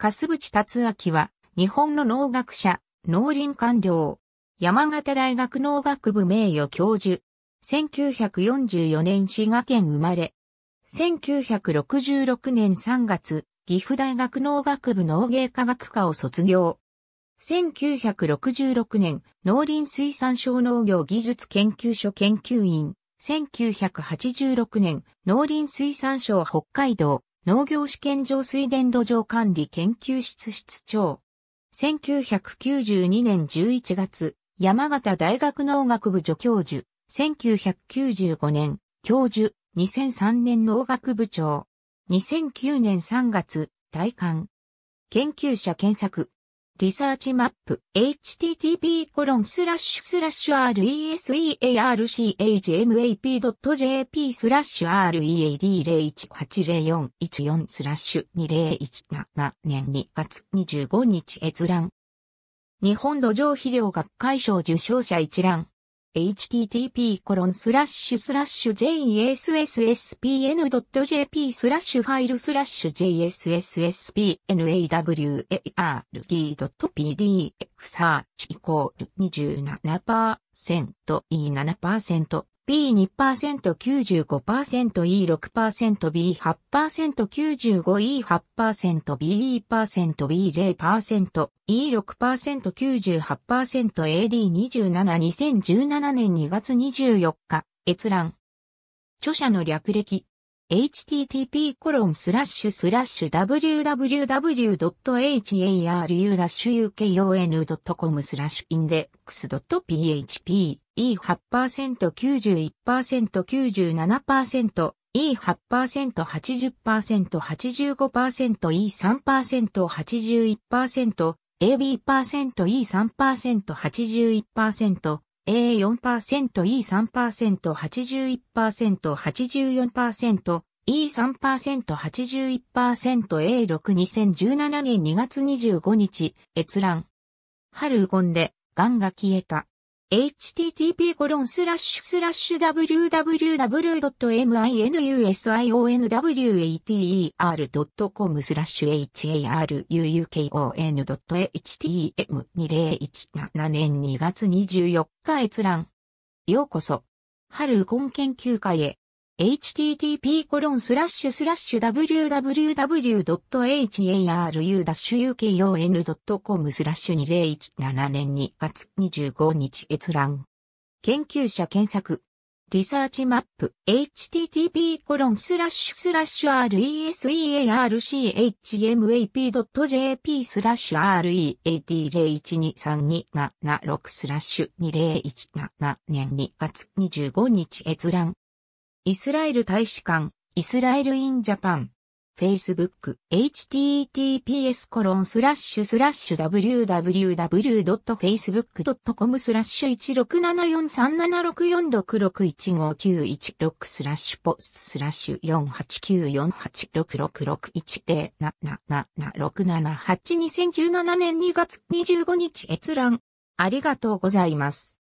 粕淵達明は、日本の農学者、農林官僚、山形大学農学部名誉教授、1944年滋賀県生まれ、1966年3月、岐阜大学農学部農芸科学科を卒業。1966年、農林水産省農業技術研究所研究員。1986年、農林水産省北海道農業試験場水田土壌管理研究室室長。1992年11月、山形大学農学部助教授。1995年、教授。2003年農学部長。2009年3月、大官。研究者検索。リサーチマップ http://researchmap.jp スラッシュ read0180414 スラッシュ2017年2月25日閲覧日本土壌肥料学会賞受賞者一覧 http://jasspn.jp スラッシュファイルスラッシュ j s s s p n a w a r d p d x ハーチイコール 27%E7% b 2 9 5 e 6 b 8 9 5 e 8 b e e 6 9 8 a d 2 7 2017年2月24日閲覧。著者の略歴。h t t p w w w h a r u u k o n c o m スラッシュ i n d e x .php e8% 91%97% e8%80%85% e3%81% AB%E3%81% A4%、E3%、81%、84%、E3%81%、A62017 年2月25日、閲覧。春うごんで、がんが消えた。h t t p w w w m i n u s i o n w a t e r c o m スラッシュ h a r u u k o n h t m 2 0 1 7年2月24日閲覧。ようこそ。春根研究会へ。http://www.haru-uk.com スラッシュ2017年2月25日閲覧。研究者検索。リサーチマップ http://researchmap.jp スラッシュ read01232776 スラッシュ2017年2月25日閲覧イスラエル大使館、イスラエルインジャパン。Facebook、https コロンスラッシュスラッシュ www.facebook.com スラッシュ16743764661591スラッシュポススラッシュ48948666107776782017年2月25日閲覧。ありがとうございます。